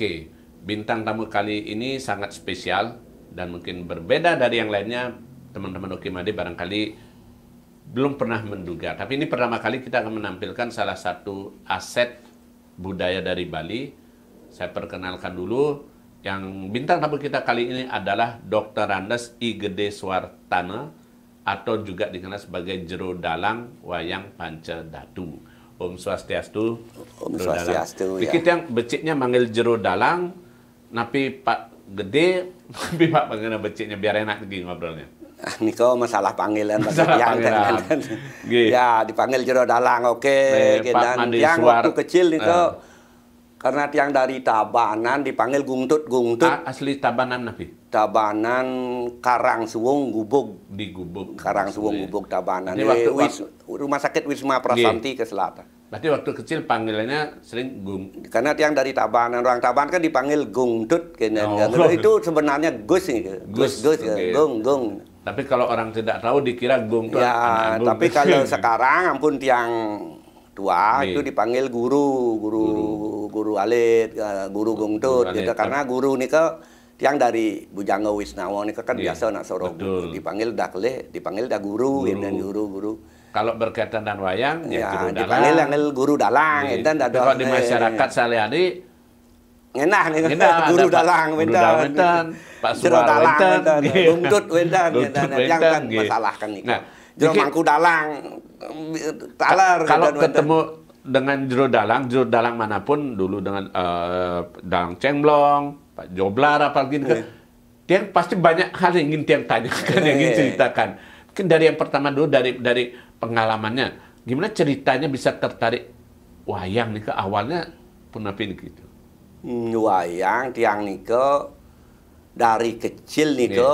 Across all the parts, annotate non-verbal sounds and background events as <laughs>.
Oke, bintang tamu kali ini sangat spesial dan mungkin berbeda dari yang lainnya. Teman-teman Made barangkali belum pernah menduga. Tapi ini pertama kali kita akan menampilkan salah satu aset budaya dari Bali. Saya perkenalkan dulu yang bintang tamu kita kali ini adalah Dr. Randes I. Gede Suartana atau juga dikenal sebagai jero dalang wayang Pancedatu. Datu. Om Swastiastu. Om Swastiastu ya. Dikit yang beciknya manggil jero dalang, napi Pak Gede, tapi <laughs> Pak pengen beciknya biar enak lagi ngobrolnya. Ini ah, kok masalah panggilan masalah yang panggilan. ya dipanggil jero dalang oke okay, gitu Nih, yang waktu kecil itu, uh ah. Karena tiang dari Tabanan dipanggil gungtut-gungtut. Asli Tabanan Nabi? Tabanan Karang Suwung Gubuk. Di Gubuk. Karang Suwung Gubuk Tabanan. Ini waktu, eh, Wis, rumah sakit Wisma Prasanti iya. ke selatan. Berarti waktu kecil panggilannya sering gung. Karena tiang dari Tabanan, orang Tabanan kan dipanggil gungtut Kayaknya. Oh. Itu sebenarnya gus nih. Gus, gus, gus ya. okay. gung, gung. Tapi kalau orang tidak tahu dikira gung. Ya, tapi kalau <laughs> sekarang ampun tiang tua itu dipanggil guru, guru, guru, guru alit, eh, guru gongtut gitu kan. karena guru nih ke yang dari Bujangga Wisnawa ini kan yeah. biasa nak sorong guru, dipanggil dakle, dipanggil dah guru, guru. Gitu, dan guru-guru. Kalau berkaitan dengan wayang, ya, ya guru dipanggil dalang. yang guru dalang, yeah. dan ada kalau di eh, masyarakat eh, sehari-hari nih, <laughs> guru dalang, wendan, wendan, Pak Suwar, wendan, gungtut, wendan, yang kan iya. masalah kan Nah, Jero mangku dalang Taler. kalau ketemu dengan jero dalang, jero dalang manapun dulu dengan uh, dalang cengblong, Pak Joblar apa gitu. Yeah. Tiang pasti banyak hal yang ingin tiang tanyakan, yang ingin iya. ceritakan. Mungkin dari yang pertama dulu dari dari pengalamannya, gimana ceritanya bisa tertarik wayang nih ke awalnya punapin gitu. Hmm, wayang tiang nih ke dari kecil nih iya. ke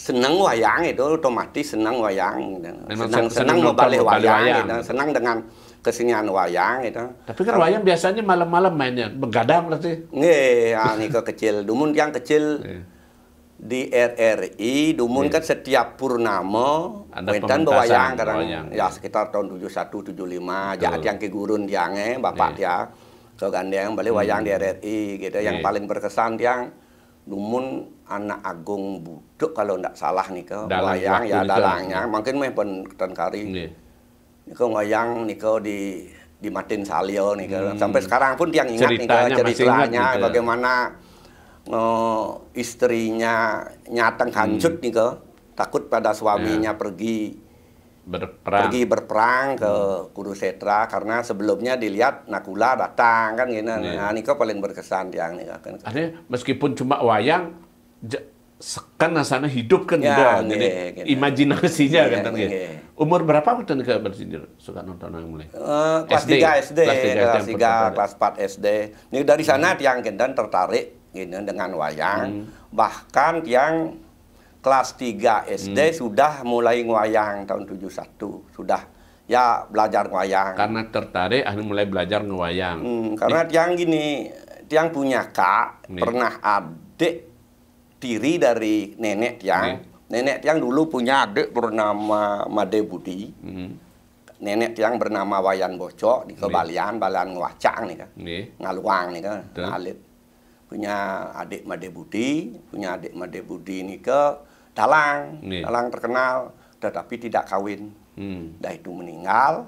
senang wayang itu otomatis senang wayang senang senang mau balik wayang, wayang. Gitu. senang dengan kesenian wayang itu tapi kan wayang biasanya malam-malam mainnya begadang berarti nih ya, ah, ini ke kecil dumun yang kecil iya. di RRI dumun iya. kan setiap purnama wedan bewayang kadang ya iya. sekitar tahun tujuh satu 71 lima, jadi yang kegurun gurun diange bapak dia ke yang balik wayang di hmm. RRI gitu yang paling berkesan yang Lumun anak agung buduk kalau tidak salah nih ke wayang ya dalangnya mungkin pun pen kari. nih ke wayang ke di di Martin Salio nih hmm. sampai sekarang pun tiang ingat nih ke ceritanya gitu. Ya. bagaimana e, istrinya nyateng hancut hmm. nih takut pada suaminya ya. pergi berperang. pergi berperang ke hmm. Kurusetra karena sebelumnya dilihat Nakula datang kan gitu. Iya. Yeah. Nah, ini kok paling berkesan yang ini kan. Artinya meskipun cuma wayang sekan sana hidup kan ya, gitu. Jadi gini. imajinasinya gini, kan gini. Umur berapa waktu ke bersindir suka nonton yang mulai? Uh, kelas SD, 3 SD, kelas 3, kelas, 4 SD. Ini dari sana hmm. tiang Gendan tertarik gini, dengan wayang. Hmm. Bahkan tiang kelas 3 SD hmm. sudah mulai ngwayang tahun 71 sudah ya belajar ngwayang karena tertarik akhirnya mulai belajar ngwayang hmm, karena Nih. tiang gini tiang punya kak Nih. pernah adik tiri dari nenek tiang nenek tiang dulu punya adik bernama Made Budi hmm. nenek tiang bernama Wayan Bocok di kebalian balian ngwacang nih kan ngaluang nih kan ngalit punya adik Made Budi punya adik Made Budi ini ke dalang, yeah. dalang terkenal, tetapi tidak kawin. Hmm. Dah itu meninggal,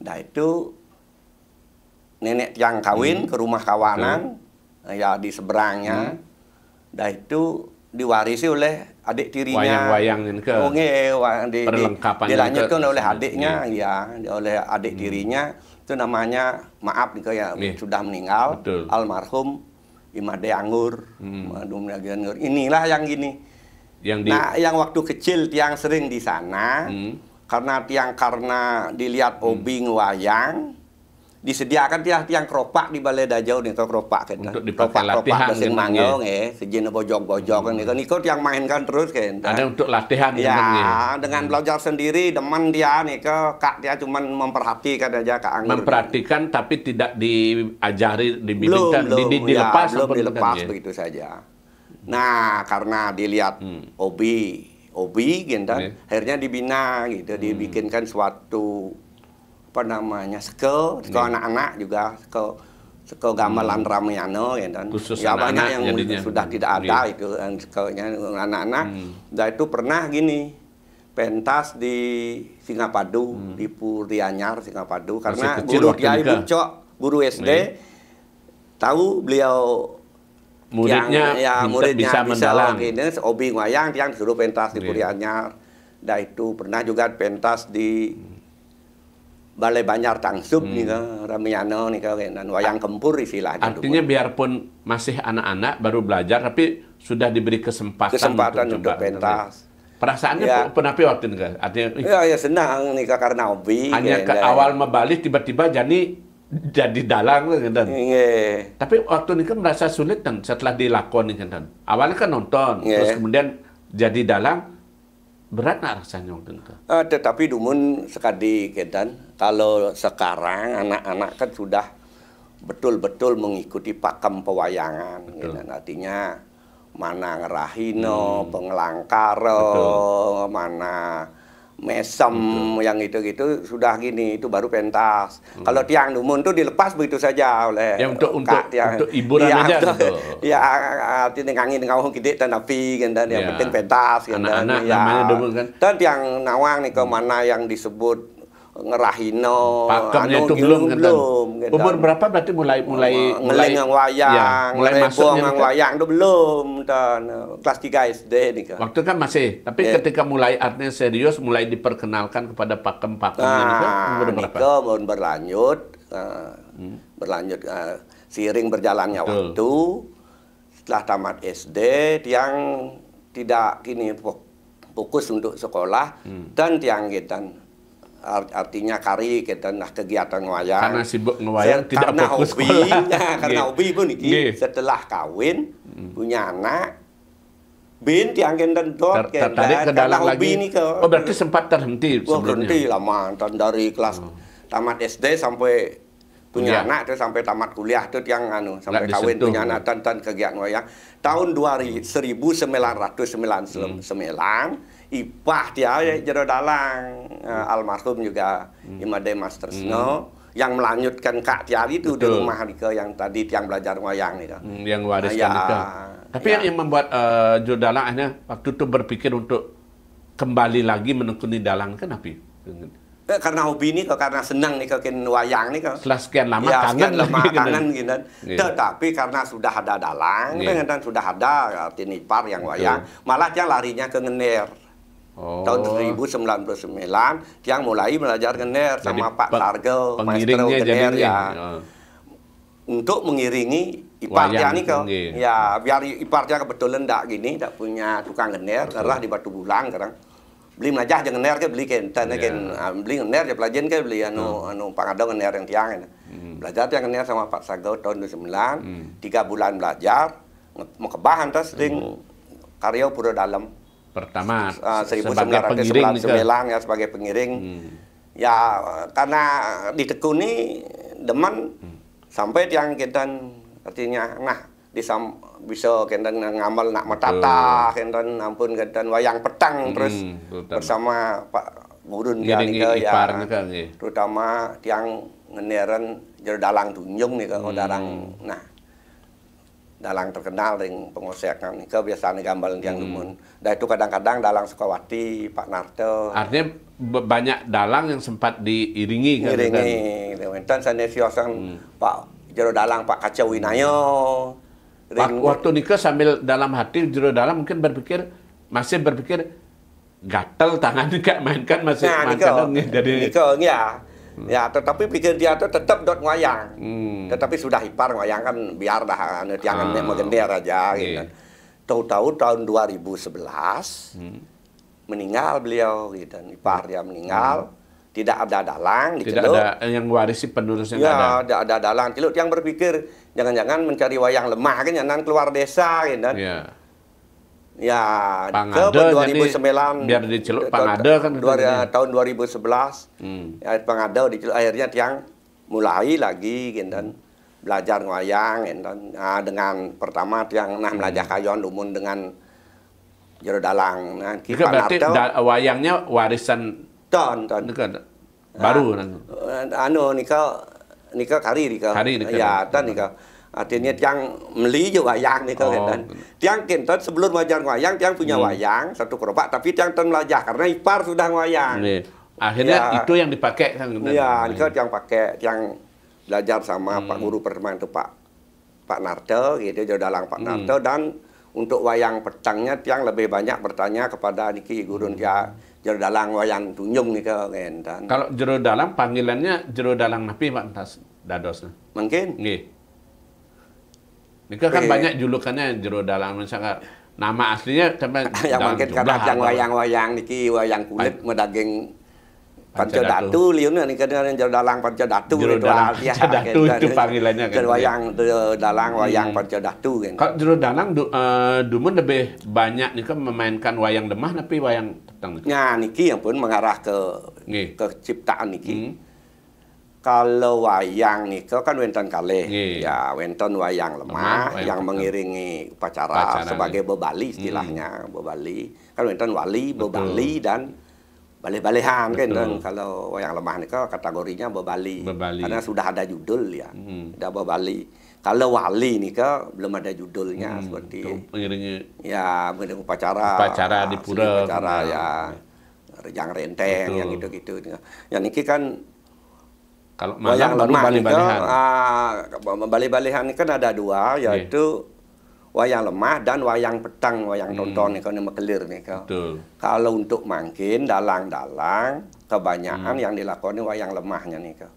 dah itu nenek yang kawin hmm. ke rumah kawanan, hmm. ya di seberangnya, hmm. dah itu diwarisi oleh adik tirinya. Wayang-wayang ke. Oh, di, perlengkapan di, ke, oleh adiknya, ya, ya oleh adik hmm. tirinya. Itu namanya maaf nih ya yeah. sudah meninggal, Betul. almarhum Imade Anggur, hmm. Anggur. Inilah yang gini yang di... Nah, yang waktu kecil tiang sering di sana. Hmm. Karena tiang karena dilihat obing hmm. wayang disediakan tiang-tiang keropak di Balai Dajau nih keropak kan. Untuk dipakai keropak, latihan keropak sing gitu, mangyo nggih, iya. eh, sejenis bojong-bojong hmm. niku kan. niku tiang mainkan terus kan. Ada nah, untuk latihan ya, dengan hmm. belajar sendiri demen dia nih ke kak dia cuma memperhatikan aja kak Anggur. Memperhatikan tapi tidak diajari dibimbing belum, ya, dilepas belum dilepas begitu saja. Nah, karena dilihat hmm. obi, obi gitu hmm. akhirnya dibina gitu, hmm. dibikinkan suatu apa namanya sekel, sekel iya. anak-anak hmm. juga sekel sekel gamelan hmm. Ramayana gitu kan. Khusus ya anak -anak banyak yang jadinya. sudah tidak ada yeah. itu sekelnya anak-anak. Hmm. Dan nah, itu pernah gini pentas di Singapadu, hmm. di Purianyar Singapadu karena guru kecil, guru Kiai guru SD hmm. Iya. tahu beliau muridnya ya, bisa, muridnya bisa, bisa mendalang. Ini obi wayang yang disuruh pentas di iya. kuliahnya. Dah itu pernah juga pentas di Balai Banjar Tangsub hmm. nih Ramiano nih dan wayang kempur istilahnya. Artinya biarpun masih anak-anak baru belajar tapi sudah diberi kesempatan, kesempatan untuk, untuk pentas. Perasaannya ya. pernah waktu nih artinya. Ya, ya senang nih karena hobi. Hanya ke awal mebalik tiba-tiba jadi jadi dalang kan. Iya. Tapi waktu ini kan merasa sulit kan setelah dilakoni kan. Awalnya kan nonton, yeah. terus kemudian jadi dalang berat nak rasanya waktu itu? Uh, tetapi dumun sekali kan kalau sekarang anak-anak kan sudah betul-betul mengikuti pakem pewayangan kan, Betul. artinya mana ngerahino, hmm. pengelangkaro, mana mesem Betul. yang itu-gitu sudah gini itu baru pentas. Hmm. Kalau tiang numun itu dilepas begitu saja oleh yang untuk untuk, tiang, untuk hiburan ya, aja betul. Ya arti nengangi nengau gede dan api gitu dan yang iya. penting pentas gitu dan ya. Dan tiang nawang nih ke mana yang disebut ngerahino Pakem anu itu belum belum gitu kan. umur berapa berarti mulai mulai mulai yang wayang iya, mulai masuk yang wayang itu belum dan eh, kelas 3 SD nih kan. waktu kan masih tapi iya. ketika mulai artinya serius mulai diperkenalkan kepada pakem pakemnya nah, itu umur berapa itu berlanjut uh, berlanjut uh, eh, siring berjalannya waktu setelah tamat SD yang tidak kini fokus untuk sekolah hmm. dan tiang gitan artinya kari kita nah kegiatan ngewayang karena sibuk ngewayang tidak karena fokus hobi ya, <laughs> karena hobi pun iki setelah kawin hmm. punya anak bin tiangin dan dot Ter tertarik ke dalam lagi ini ke, oh berarti sempat terhenti sebelumnya berhenti lama dan dari kelas hmm. tamat SD sampai punya ya. anak tuh sampai tamat kuliah tuh yang anu sampai Nggak kawin disentuh. punya anak dan, dan kegiatan wayang tahun 2000, 1999 hmm. Ipah dia hmm. ya, jero dalang uh, almarhum juga hmm. Imade Master Snow hmm. yang melanjutkan Kak Tiari itu di rumah Harika yang tadi yang belajar wayang itu. Hmm, yang wariskan nah, uh, ya. itu Tapi ya. yang membuat uh, jero Dalang akhirnya waktu itu berpikir untuk kembali lagi menekuni dalang kenapa? Kan eh, karena hobi ini kok karena senang nih kok wayang nih kok. Setelah sekian lama ya, kangen sekian lama kan ya? kangen gitu. Kan. Iya. Tetapi karena sudah ada dalang, yeah. Iya. dan sudah ada tinipar yang wayang, Betul. malah dia larinya ke ngener. Oh. Tahun 1999 yang mulai belajar gener sama jadi, Pak Largel, Maestro gener ya. Oh. Untuk mengiringi ipar ya ini ke, Ya, biar ipar dia kebetulan tidak gini, tidak punya tukang gener, karena di Batu Bulang sekarang. Beli melajah jangan gener ke beli yeah. Iya. beli gener dia ya pelajin ke beli anu hmm. anu pangadong gener yang tiang Hmm. Belajar tiang gener sama Pak Sago tahun 2009, hmm. tiga bulan belajar, mau kebahan terus sering hmm. Oh. karya pura dalam pertama uh, 1999 sebagai pengiring, sembilan, ya sebagai pengiring hmm. ya karena ditekuni demen hmm. sampai yang kita artinya nah disam bisa kita ngamal nak matata kita ampun kita wayang petang hmm, terus terutama. bersama Pak Burun ya, ya, terutama yang ngeneran jer dalang tunjung nih kalau hmm. darang nah dalang terkenal ring pengosekan kebiasaan gambar yang hmm. lumun. Dan nah, itu kadang-kadang dalang Sukawati, Pak Narto. Artinya banyak dalang yang sempat diiringi kan? Iringi. Dan saya siosang hmm. Pak Jero Dalang, Pak Kaca Winayo. Ring... Waktu nikah sambil dalam hati Jero Dalang mungkin berpikir, masih berpikir gatel tangan enggak <laughs> mainkan masih nah, mainkan Niko, jadi Niko, ya Ya, tetapi bikin itu tetap dot wayang. Hmm. Tetapi sudah ipar wayang kan biar dah jangan anu, ah. gendera aja okay. Iya. gitu. Tahu-tahu tahun 2011 hmm. meninggal beliau gitu. Ipar dia meninggal. Hmm. Tidak ada dalang di Tidak ada yang warisi penerusnya ya, ada. tidak ada dalang. Celuk yang berpikir jangan-jangan mencari wayang lemah kan jangan keluar desa gitu. Yeah. Ya, Pangade, ke 2009. Biar diceluk Pangade kan. Dua, tahun 2011, hmm. ya, Pangade diceluk. Akhirnya tiang mulai lagi gitu belajar wayang gitu. Nah, dengan pertama tiang nah belajar hmm. kayon umum dengan jero dalang. Nah, kita berarti da, wayangnya warisan ton ton. Nika, nah, baru nah, anu nika nika kari nika. Kari nika. Ya, kan? ton nika. nika artinya tiang juga wayang nih kan, oh, kan tiang kentut sebelum wajar wayang tiang punya hmm. wayang satu kerobak tapi tiang ten melajah karena ipar sudah wayang hmm. akhirnya ya, itu yang dipakai kan ya, iya itu tiang pakai tiang belajar sama hmm. pak guru Permain itu pak pak Narto gitu jadi dalang pak hmm. Narto dan untuk wayang petangnya tiang lebih banyak bertanya kepada niki hmm. dia jero dalang wayang tunjung nih kan kalau jero dalang panggilannya jero dalang napi pak dadosnya mungkin Nggih. Ini kan banyak julukannya jero Dalang misalkan nama aslinya sampai <laughs> yang mungkin karena yang wayang-wayang niki wayang kulit medaging Panca Datu, liun kan yang jero dalang Panca Datu jero dalang Panca Datu gitu. itu panggilannya kan. Jero iya. wayang jero dalang hmm. wayang Panca Datu kan. Gitu. Kalau jero dalang eh, dumun lebih banyak ni kan memainkan wayang demah tapi wayang tetang. nah niki yang pun mengarah ke ke ciptaan niki. Hmm kalau wayang itu kan wonten kali ya wenton wayang lemah, lemah yang mengiringi upacara sebagai bebali hmm. istilahnya hmm. bebali kan wenton wali Betul. dan balih-balihan kan dan kalau wayang lemah nih itu kan kategorinya bebali. bebali karena sudah ada judul ya hmm. sudah bebali kalau wali nih ke kan belum ada judulnya hmm, seperti mengiringi ya mengiringi upacara upacara di pura upacara ya rejang renteng Betul. yang gitu-gitu yang ini ya, kan kalau wayang oh, baru bali-balihan. Uh, ah, bali-balihan ini kan ada dua, iya. yaitu yeah wayang lemah dan wayang petang wayang hmm. nih ini mekelir nih kau. Kalau untuk mangkin dalang-dalang kebanyakan hmm. yang dilakoni wayang lemahnya nih kau.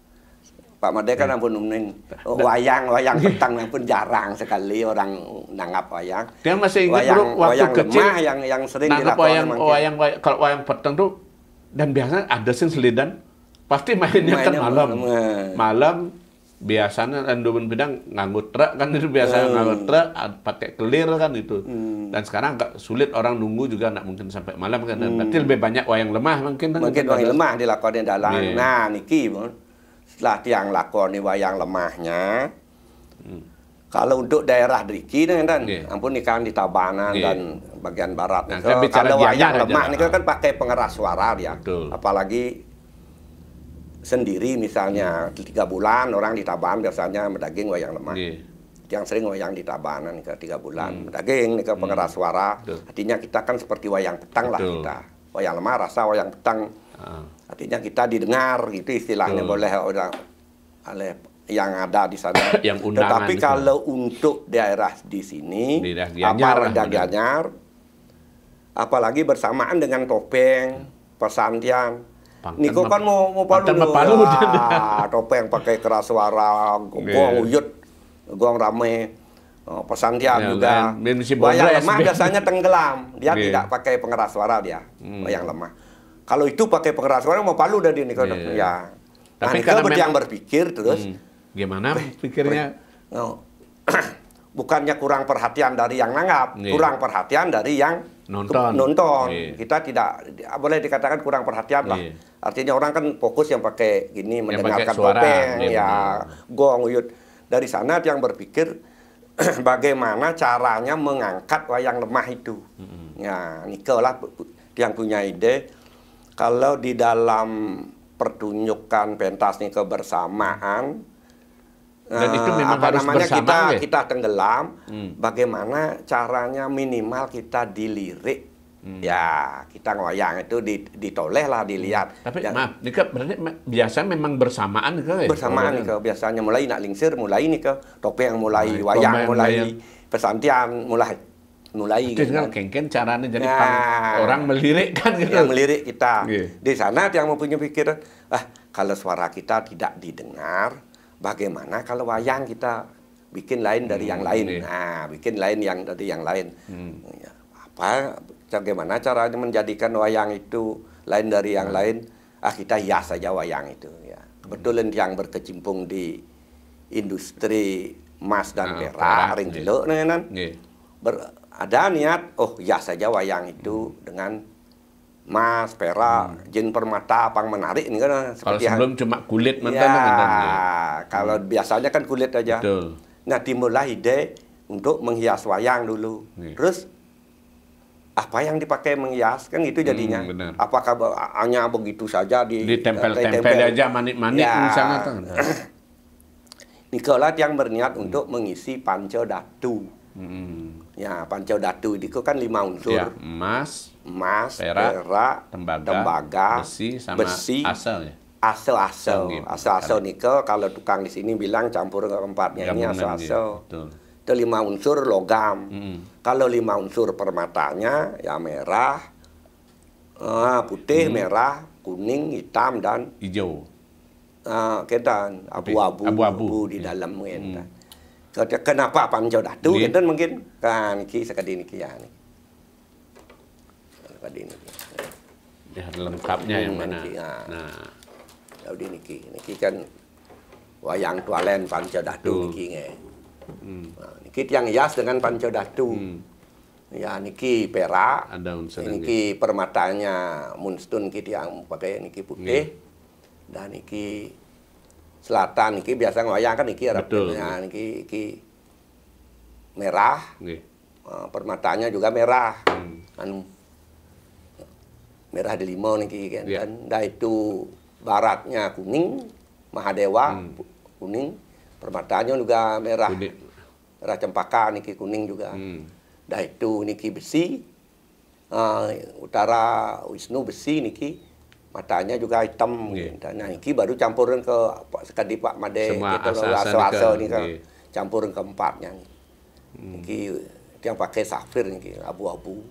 Pak Made kan hmm. ampun umning oh, wayang wayang petang pun jarang sekali orang nanggap wayang. Dia masih ingat wayang, waktu wayang kecil lemah yang yang sering dilakoni wayang, wayang, wayang, kalau wayang petang tuh dan biasanya ada sih selidan pasti mainnya, kan mainnya kan malam. Malam, eh. malam biasanya Indomaret Bidang nganggut truk kan itu biasanya hmm. Eh. nganggut truk pakai kelir kan itu. Hmm. Dan sekarang agak sulit orang nunggu juga nggak mungkin sampai malam kan. Hmm. Berarti lebih banyak wayang lemah mungkin. Kan, Mungkin wayang lemah dilakoni dalam. Yeah. Nah niki setelah tiang lakoni wayang lemahnya. Hmm. Kalau untuk daerah Riki nih kan, yeah. ampun nih kan di Tabanan yeah. dan bagian barat. Nah, so, kan kalau wayang lemah nih kan pakai pengeras suara dia. Betul. Apalagi sendiri misalnya tiga bulan orang di Tabanan biasanya mendaging wayang lemah. Yeah. Yang sering wayang di Tabanan ke tiga bulan, hmm. mendaging ke hmm. pengeras hmm. suara. Betul. Artinya kita kan seperti wayang petang Betul. lah kita. Wayang lemah rasa wayang petang. Uh. Artinya kita didengar gitu istilahnya Betul. boleh orang oleh yang ada di sana. <coughs> yang undangan. Tetapi gitu. kalau itu. untuk daerah di sini, apa daerah Gianyar, apalagi bersamaan dengan topeng, pesantian, Pangten Niko kan mau mau palu Pangten padu. Ah, topeng <laughs> pakai keras suara, gong uyut, gua iya. rame. Oh, dia yeah, juga. Kan. Wayang lemah biasanya tenggelam. Dia yeah. tidak pakai pengeras suara dia. Hmm. yang lemah. Kalau itu pakai pengeras suara mau palu dari Niko. Yeah. Ya. Tapi nah, Niko yang berpikir terus. Hmm. Gimana pikirnya? Oh. <coughs> Bukannya kurang perhatian dari yang nanggap, yeah. kurang perhatian dari yang nonton. nonton. Yeah. Kita tidak boleh dikatakan kurang perhatian lah. Iya. Artinya orang kan fokus yang pakai gini yang mendengarkan pakai suara, topeng, iya, ya, ya gong, uyut. Dari sana yang berpikir <clears throat> bagaimana caranya mengangkat wayang lemah itu. Mm-hmm. Ya, Niko lah yang punya ide kalau di dalam pertunjukan pentas Niko bersamaan dan itu eh, memang apa harus namanya kita ya? kita tenggelam. Hmm. Bagaimana caranya minimal kita dilirik Hmm. Ya, kita ngoyang itu ditoleh lah dilihat. Hmm. Tapi Dan, ya. maaf, Nika berarti biasa memang bersamaan ke? Ya? Bersamaan Nika, biasanya mulai nak lingsir, mulai Nika. Topeng mulai, nah, wayang mulai, pesantian mulai mulai Itu kan. kengken caranya jadi nah, orang melirik kan gitu. Yang melirik kita. Yeah. Di sana yang mempunyai pikiran, ah kalau suara kita tidak didengar, bagaimana kalau wayang kita bikin lain dari hmm, yang lain. Ini. Iya. Nah, bikin lain yang dari yang lain. Hmm. Apa bagaimana caranya menjadikan wayang itu lain dari yang hmm. lain ah kita hias saja wayang itu ya hmm. kebetulan yang berkecimpung di industri emas dan ah, perak ring nah, yeah. Kan? ber ada niat oh hias saja wayang itu hmm. dengan emas, perak, hmm. jin permata, pang menarik ini nah, kan seperti Kalau sebelum yang, cuma kulit mantan ya, mantan, ya. Kalau hmm. biasanya kan kulit aja. Betul. Nah, timbullah ide untuk menghias wayang dulu. yeah. Terus apa yang dipakai menghias kan itu hmm, jadinya hmm, benar. apakah hanya begitu saja di ditempel-tempel eh, aja manik-manik ya. misalnya Nikolat yang berniat hmm. untuk mengisi datu Hmm. Ya, datu itu kan lima unsur. Ya, emas, emas, perak, perak tembaga, tembaga, besi sama besi, asal ya. Asal-asal, asal-asal nikel kalau tukang di sini bilang campur keempatnya ini asal-asal. Itu lima unsur logam. Hmm kalau lima unsur permatanya ya merah, uh, putih, hmm. merah, kuning, hitam dan hijau. Uh, eh, kita abu-abu abu-abu di iya. dalam yeah. Hmm. Kenapa panjau datu yeah. kita mungkin kan ki sekadini ki ya sekali ini Ya lengkapnya yang hmm, mana? Ya. Nah. Kalau di niki, niki kan wayang tualen panjau datu niki nih Hmm. Nah, niki tiang hias dengan pancodatu. Hmm. Ya niki perak, niki permatanya munstun niki yang pakai niki putih. Hmm. Dan niki selatan niki biasa ngoyang kan niki Arab nah, niki, niki merah. Nih. Uh, nah, permatanya juga merah. Hmm. Anu merah di limau niki kan. Yeah. Dan da itu baratnya kuning, Mahadewa hmm. kuning, permatanya juga merah Kudik. merah cempaka niki kuning juga hmm. dah itu niki besi uh, utara Wisnu besi niki matanya juga hitam okay. Gitu. nah niki baru campurin ke sekadi Pak Made Semua gitu asal, asal nih kan campurin keempatnya hmm. niki yang pakai safir niki abu-abu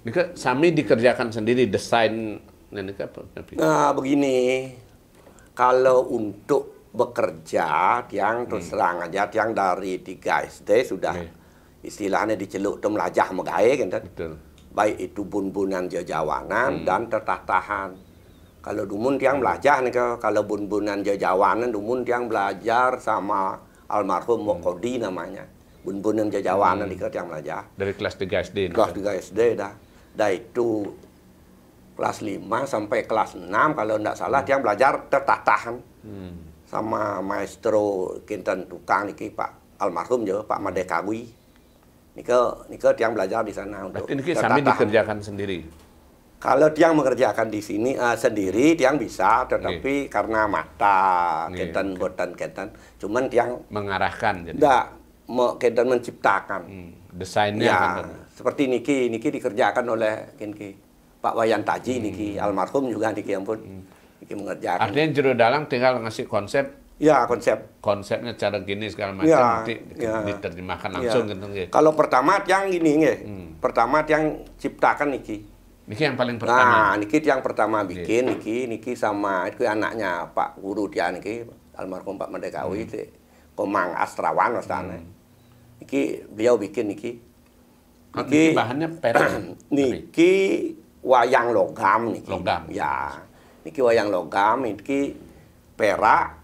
Nika, Sami dikerjakan sendiri desain Nah, begini, kalau untuk bekerja tiang hmm. terus hmm. aja tiang dari tiga SD sudah okay. Iya. istilahnya diceluk tu melajah megai, kan Betul. Baik itu bun-bunan jejawanan hmm. dan tertatahan. Kalau dumun tiang hmm. belajar nih kalau bun-bunan jejawanan dumun tiang belajar sama almarhum Mokodi hmm. namanya. Bun-bunan jejawanan hmm. nih tiang belajar. Dari kelas 3 SD. Kelas 3 SD dah. Dah itu kelas 5 sampai kelas 6 kalau tidak salah hmm. tiang belajar tertatahan. Hmm sama maestro kinten tukang niki Pak almarhum ya Pak Madekawi. Niko niko tiang belajar di sana untuk Berarti niki dikerjakan sendiri. Kalau tiang mengerjakan di sini uh, sendiri tiang bisa tetapi Nih. karena mata iya, kinten boten kinten cuman tiang mengarahkan jadi. Enggak, kinten menciptakan. Hmm, desainnya ya, kan, seperti niki niki dikerjakan oleh kinki Pak Wayan Taji hmm. niki almarhum juga niki ya ampun. Hmm yang mengerjakan. Artinya juru dalang tinggal ngasih konsep. Ya konsep. Konsepnya cara gini segala macam ya, nanti ya, diterjemahkan ya. langsung ya. gitu. Kalau pertama yang ini nih, Hmm. Pertama yang ciptakan Niki, Niki yang paling pertama. Nah, Niki yang pertama bikin yeah. Niki, Niki sama itu anaknya Pak Guru dia Niki almarhum Pak Mendekawi hmm. Komang Astrawan Astana. Hmm. Niki beliau bikin Niki. Niki, niki bahannya perak. <clears throat> niki wayang logam Niki. Logam. Ya niki wayang logam niki perak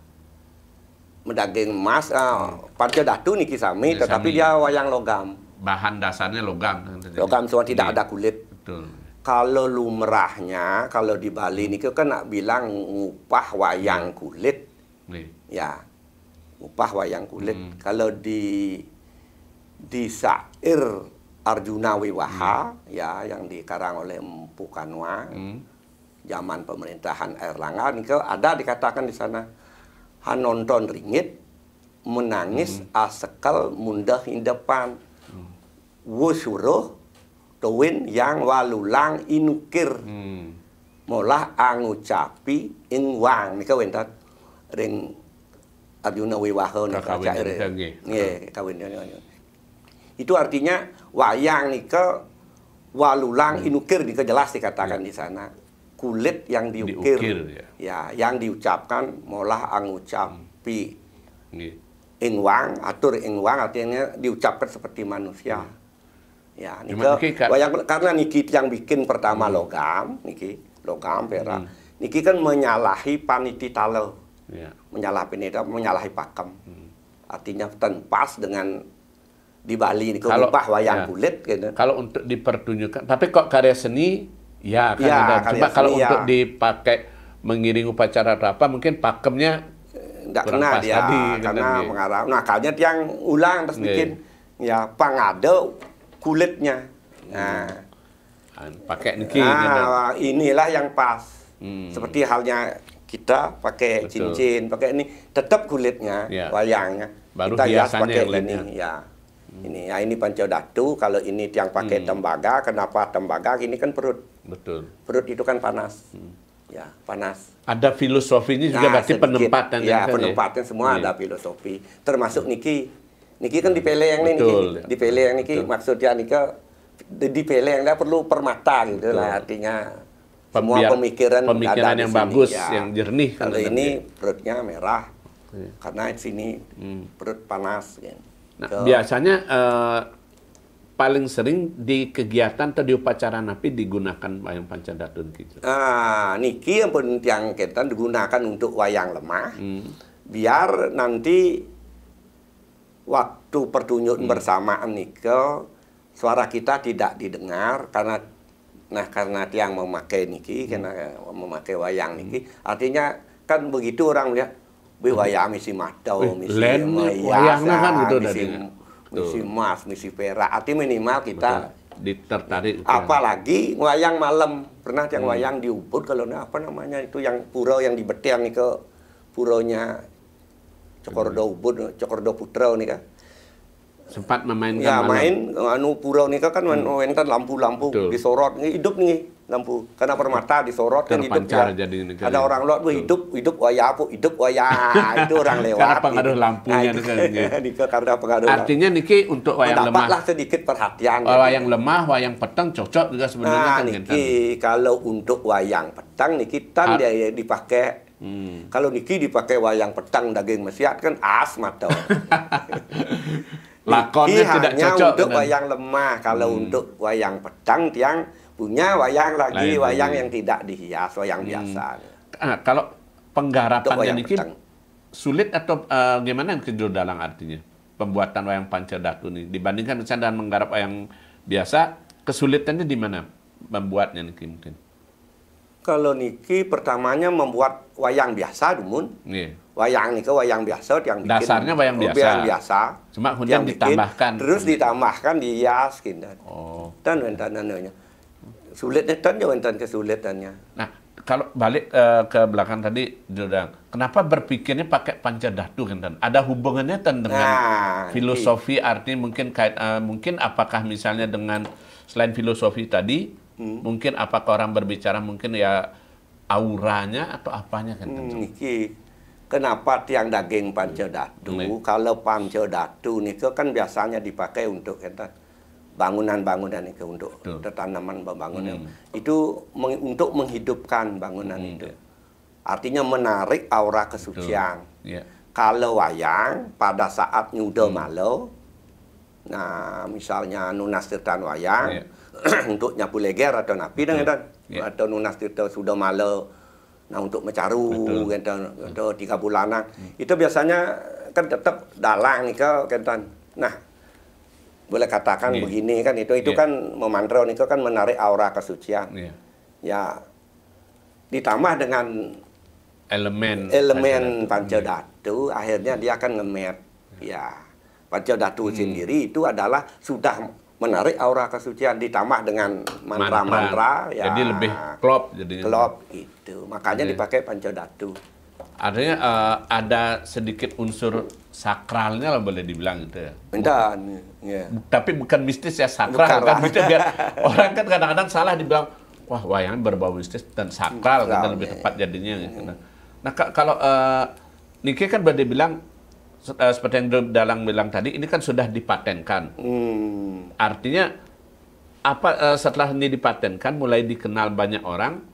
mendaging emas uh, ah, parjo datu niki sami Jadi iya, tetapi sami. dia wayang logam bahan dasarnya logam logam semua tidak iya. ada kulit betul kalau lumrahnya kalau di Bali niki kan nak bilang ngupah wayang iya. kulit ya ngupah wayang kulit hmm. kalau di di Sair Arjuna Wiwaha hmm. ya yang dikarang oleh Mpu Kanwa hmm zaman pemerintahan Erlangga Nikel ada dikatakan di sana Hanonton ringit menangis hmm. asekal mundah in depan hmm. wusuruh tuin yang walulang inukir hmm. molah angucapi ing wang nikel wentat ring Arjuna wiwaho nih cair nge kawin Itu artinya wayang nikel walulang hmm. inukir nika jelas dikatakan hmm. di sana kulit yang diukir, diukir ya. ya yang diucapkan molah angucapi hmm. Iya. ingwang atur ingwang artinya diucapkan seperti manusia hmm. ya niki kan, wayang, karena niki yang bikin pertama hmm. logam niki logam pera hmm. niki kan menyalahi paniti talo ya. menyalahi menyalahi pakem hmm. artinya tenpas dengan di Bali di kalau, wayang ya. kulit gitu. kalau untuk dipertunjukkan tapi kok karya seni Ya, akan ya, ada. Cuma ya, kalau ya. untuk dipakai mengiring upacara apa, mungkin pakemnya nggak kena dia tadi, karena gitu. Iya. mengarah. Nah, akhirnya dia ulang terus yeah. bikin ya pangade kulitnya. Hmm. Nah, hmm. pakai niki. Nah, gitu. inilah yang pas. Hmm. Seperti halnya kita pakai Betul. cincin, pakai ini tetap kulitnya, ya. wayangnya. Baru kita hiasannya pakai yang ini, ya. Ini ya ini pancodatu, kalau ini yang pakai hmm. tembaga, kenapa tembaga? Ini kan perut. Betul. Perut itu kan panas. Hmm. Ya, panas. Ada filosofi ini juga nah, berarti sedikit, penempatan ya, ya kan ya? penempatan ya? semua hmm. ada filosofi. Termasuk hmm. Niki. Niki kan hmm. dipele yang ini Niki. Dipele yang Niki Betul. maksudnya Niki dipele yang perlu permata gitu lah artinya semua pemikiran pemikiran yang bagus, ya. yang jernih. Kalau ini perutnya merah, iya. karena di sini hmm. perut panas. Gitu. Nah, so. biasanya uh, paling sering di kegiatan atau di upacara napi digunakan wayang pancadatun gitu. Ah, niki yang penting kita digunakan untuk wayang lemah. Hmm. Biar nanti waktu pertunjuk hmm. bersamaan niko suara kita tidak didengar karena nah karena tiang memakai niki hmm. karena memakai wayang niki artinya kan begitu orang melihat Kuwi wayang misi madau, misi wayang kan misi, gitu mas misi perak. Arti minimal kita ditertarik. Gitu ya. Apalagi wayang malam. Pernah yang hmm. wayang di Ubud kalau apa namanya itu yang pura yang di Betiang nih ke puronya Cokordo Ubud, Cokordo Putra nih kan sempat memainkan ya main anu pura nih kan, kan hmm. wenten kan lampu-lampu disorot nih hidup nih lampu karena permata disorot kan hidup ya. jadi negara. ada orang lewat hidup hidup waya aku hidup waya <laughs> itu orang lewat karena pengaruh lampunya nah, itu, <laughs> karena pengaruh artinya niki untuk wayang lemah lah sedikit perhatian oh, wayang lemah wayang petang cocok juga sebenarnya nah, kan niki kalau untuk wayang petang niki tan ah. dia dipakai Hmm. Kalau Niki dipakai wayang petang daging mesiat kan asmat tau. <laughs> Lakonnya tidak hanya cocok untuk kan? wayang lemah. Kalau hmm. untuk wayang petang tiang punya wayang lagi Lain wayang yang tidak dihias wayang hmm. biasa nah, kalau yang yang petang. sulit atau uh, gimana kejur dalang artinya pembuatan wayang pancerdatu ini dibandingkan misalnya dengan menggarap wayang biasa kesulitannya di mana membuatnya niki mungkin kalau Niki pertamanya membuat wayang biasa dumun. Yeah. Wayang Niki wayang biasa yang bikin. Dasarnya wayang oh, biasa. Wayang biasa. Cuma kemudian ditambahkan. Bikin, terus ditambahkan dihias gitu. Oh. Dan dan dan Sulitnya Tan jawaban kesulitannya. Nah, kalau balik uh, ke belakang tadi, Dodang, kenapa berpikirnya pakai pancadatu kan Tan? Ada hubungannya Tan dengan nah, filosofi ini. arti mungkin kait uh, mungkin apakah misalnya dengan selain filosofi tadi, hmm. mungkin apakah orang berbicara mungkin ya auranya atau apanya kan Hmm, iki. Kenapa tiang daging pancadatu? Hmm. Ya. Kalau pancadatu nih kan biasanya dipakai untuk kan bangunan-bangunan itu untuk tanaman bangunan hmm. itu meng, untuk menghidupkan bangunan hmm. itu. Ya. Artinya menarik aura kesucian. Yeah. Kalau wayang pada saat nyuda hmm. malo, nah misalnya nunas tirtan wayang yeah. Ya. <clears throat> untuk nyapu leger atau napi dan yeah. atau nunas tirta sudah malo, nah untuk mecaru gitu, gitu tiga bulanan hmm. itu biasanya kan tetap dalang nih gitu kan nah boleh katakan yeah. begini kan itu itu yeah. kan memantraun itu kan menarik aura kesucian. Yeah. Ya ditambah dengan elemen elemen Pancadatu yeah. akhirnya dia akan ngemet iya. ya Pancadatu hmm. sendiri itu adalah sudah menarik aura kesucian ditambah dengan mantra-mantra mantra, ya jadi lebih klop jadinya klop itu makanya yeah. dipakai Pancadatu artinya uh, ada sedikit unsur sakralnya lah boleh dibilang gitu ya. Bukan, iya. Tapi bukan mistis ya sakral bukan kan <laughs> orang kan kadang-kadang salah dibilang wah wayang berbau mistis dan sakral gitu, sakral kan lebih iya. tepat jadinya Hmm. gitu. Nah, nah kalau uh, Niki kan boleh bilang uh, eh, seperti yang Dalang bilang tadi ini kan sudah dipatenkan. Hmm. Artinya apa uh, setelah ini dipatenkan mulai dikenal banyak orang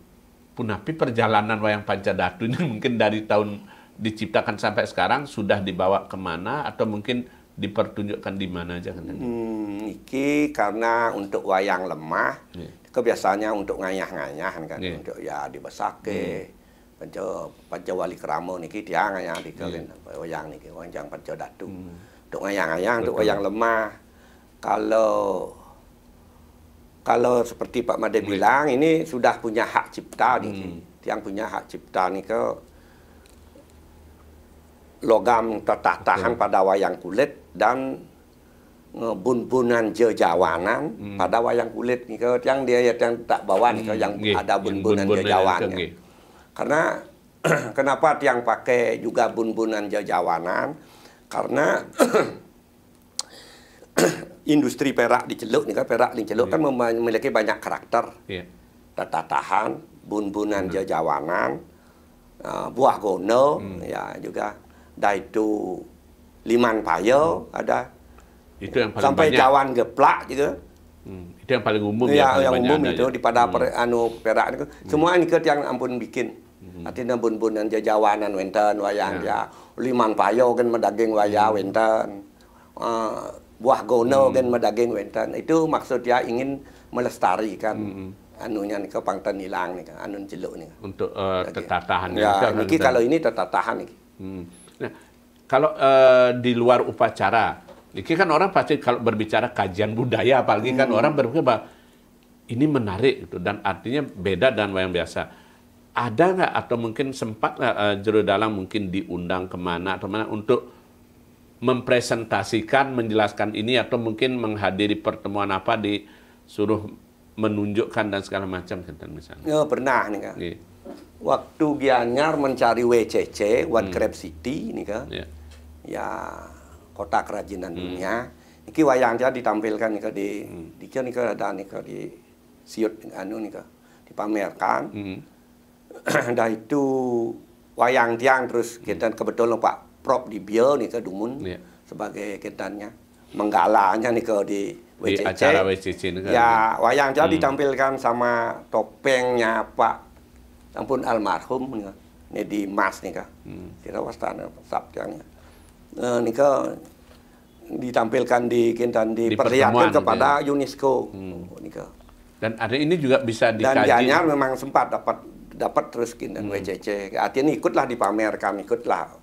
Punapi perjalanan wayang Pancadatu ini <laughs> mungkin dari tahun diciptakan sampai sekarang sudah dibawa kemana atau mungkin dipertunjukkan di mana aja kan? Hmm, iki karena untuk wayang lemah, yeah. kebiasaannya untuk ngayah-ngayah kan, yeah. untuk ya besake hmm. penco penco wali keramo niki dia ngayah di yeah. wayang niki wayang penco datu, hmm. untuk ngayah-ngayah, untuk wayang lemah. Kalau kalau seperti Pak Made iya. bilang, ini sudah punya hak cipta niki, hmm. yang punya hak cipta ke logam tetah ya. pada wayang kulit dan ngebun-bunan jejawanan hmm. pada wayang kulit nih kalau yang dia ya, yang tak bawa hmm. yang Gih. ada bunbunan bun karena <clears throat> kenapa tiang pakai juga bun-bunan jejawanan karena <clears throat> industri perak di Celuk nih kan perak di Celuk yeah. kan memiliki banyak karakter yeah. tata tahan bunan hmm. jejawanan uh, buah gono hmm. ya juga dah itu liman payo hmm. ada itu yang paling sampai banyak. jawan geplak juga hmm. itu yang paling umum ya, yang, paling yang umum itu di pada hmm. anu perak itu hmm. semua ini yang ampun bikin hmm. artinya bun bun dan jawanan winter wayang ya. ya liman payo kan medaging wayang hmm. winter uh, ah, buah gono hmm. kan medaging winter itu maksud dia ingin melestarikan hmm, hmm. anunya ke pangtan hilang ni, anun celuk ni. untuk uh, tetatahan ya, ini kalau ini tetatahan nih hmm. kalau uh, di luar upacara, ini kan orang pasti kalau berbicara kajian budaya, apalagi kan hmm. kan orang berpikir bahwa ini menarik gitu dan artinya beda dan yang biasa. Ada nggak atau mungkin sempat nggak uh, eh, juru dalam mungkin diundang kemana atau mana untuk mempresentasikan, menjelaskan ini atau mungkin menghadiri pertemuan apa disuruh menunjukkan dan segala macam kan misalnya. Oh, pernah nih kan. Yeah. Waktu Gianyar mencari WCC, One hmm. Crab City nih kan. Yeah ya kota kerajinan hmm. dunia. ini wayang dia ditampilkan nih di hmm. di kia nih ada ke di siut anu ke dipamerkan. Hmm. <clears throat> Dah itu wayang tiang terus hmm. kita kebetulan Pak Prop di bio nih ke dumun yeah. sebagai kitanya menggalanya nih di WCC. Di acara WCC kan. Ya, wayang dia hmm. ditampilkan sama topengnya Pak ampun almarhum nih di Mas nih Hmm. Kira wastana sabjangnya uh, nika ditampilkan di kintan diperlihatkan kepada ya. UNESCO hmm. nika. Dan ada ini juga bisa dikaji. Dan Janyar memang sempat dapat dapat terus dan hmm. WCC. Artinya ikutlah di pamer kami ikutlah